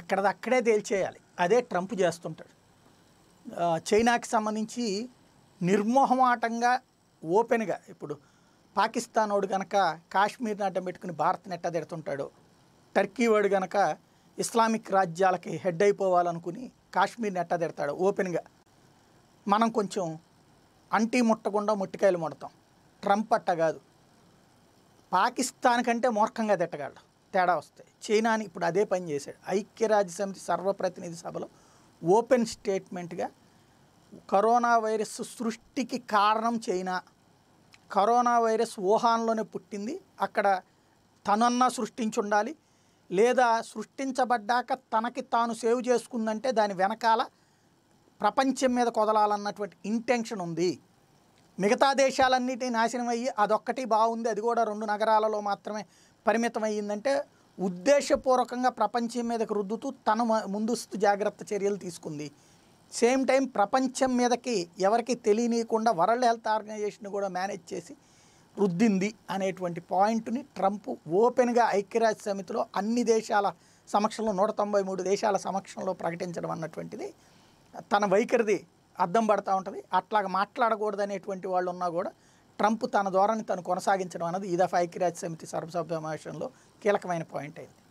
ఎక్కడదక్కడే తేల్చేయాలి అదే ట్రంప్ చేస్తుంటాడు చైనాకి సంబంధించి నిర్మోహమాటంగా ఓపెన్గా ఇప్పుడు పాకిస్తాన్ వాడు కనుక కాశ్మీర్ని నాటం పెట్టుకుని భారత్ నెట్ట తిడుతుంటాడు టర్కీ వాడు కనుక ఇస్లామిక్ రాజ్యాలకి హెడ్ అయిపోవాలనుకుని కాశ్మీర్ నెట్ట తిడతాడు ఓపెన్గా మనం కొంచెం అంటీ ముట్టకుండా ముట్టికాయలు ముడతాం ట్రంప్ అట్ట కాదు పాకిస్తాన్ కంటే మూర్ఖంగా తిట్టగలడు తేడా వస్తాయి చైనాని ఇప్పుడు అదే పని చేశాడు ఐక్యరాజ్య సమితి సర్వప్రతినిధి సభలో ఓపెన్ స్టేట్మెంట్గా కరోనా వైరస్ సృష్టికి కారణం చైనా కరోనా వైరస్ వుహాన్లోనే పుట్టింది అక్కడ తనన్నా సృష్టించుండాలి లేదా సృష్టించబడ్డాక తనకి తాను సేవ్ చేసుకుందంటే దాని వెనకాల ప్రపంచం మీద కొదలాలన్నటువంటి ఇంటెన్షన్ ఉంది మిగతా దేశాలన్నిటి నాశనం అయ్యి అదొక్కటి బాగుంది అది కూడా రెండు నగరాలలో మాత్రమే పరిమితం అయ్యిందంటే ఉద్దేశపూర్వకంగా ప్రపంచం మీదకి రుద్దుతూ తన ముందస్తు జాగ్రత్త చర్యలు తీసుకుంది సేమ్ టైం ప్రపంచం మీదకి ఎవరికి తెలియనీయకుండా వరల్డ్ హెల్త్ ఆర్గనైజేషన్ కూడా మేనేజ్ చేసి రుద్దింది అనేటువంటి పాయింట్ని ట్రంప్ ఓపెన్గా ఐక్యరాజ్య సమితిలో అన్ని దేశాల సమక్షంలో నూట తొంభై మూడు దేశాల సమక్షంలో ప్రకటించడం అన్నటువంటిది తన వైఖరిది అద్దం పడుతూ ఉంటుంది అట్లాగ మాట్లాడకూడదు అనేటువంటి వాళ్ళు ఉన్నా కూడా ట్రంప్ తన ధోరణి తను కొనసాగించడం అనేది ఈ దఫా ఐక్యరాజ్య సమితి సమావేశంలో కీలకమైన పాయింట్ అయింది